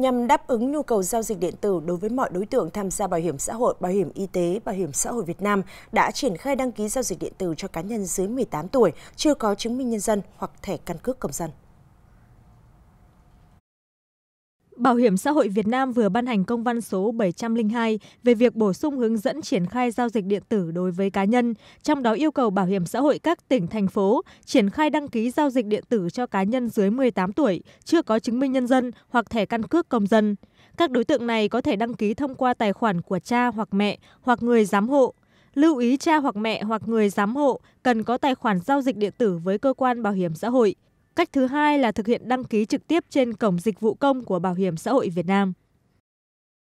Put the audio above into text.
nhằm đáp ứng nhu cầu giao dịch điện tử đối với mọi đối tượng tham gia bảo hiểm xã hội, bảo hiểm y tế, bảo hiểm xã hội Việt Nam đã triển khai đăng ký giao dịch điện tử cho cá nhân dưới 18 tuổi chưa có chứng minh nhân dân hoặc thẻ căn cước công dân. bảo hiểm xã hội Việt Nam vừa ban hành công văn số 702 về việc bổ sung hướng dẫn triển khai giao dịch điện tử đối với cá nhân, trong đó yêu cầu bảo hiểm xã hội các tỉnh, thành phố triển khai đăng ký giao dịch điện tử cho cá nhân dưới 18 tuổi, chưa có chứng minh nhân dân hoặc thẻ căn cước công dân. Các đối tượng này có thể đăng ký thông qua tài khoản của cha hoặc mẹ hoặc người giám hộ. Lưu ý cha hoặc mẹ hoặc người giám hộ cần có tài khoản giao dịch điện tử với cơ quan bảo hiểm xã hội cách thứ hai là thực hiện đăng ký trực tiếp trên cổng dịch vụ công của bảo hiểm xã hội việt nam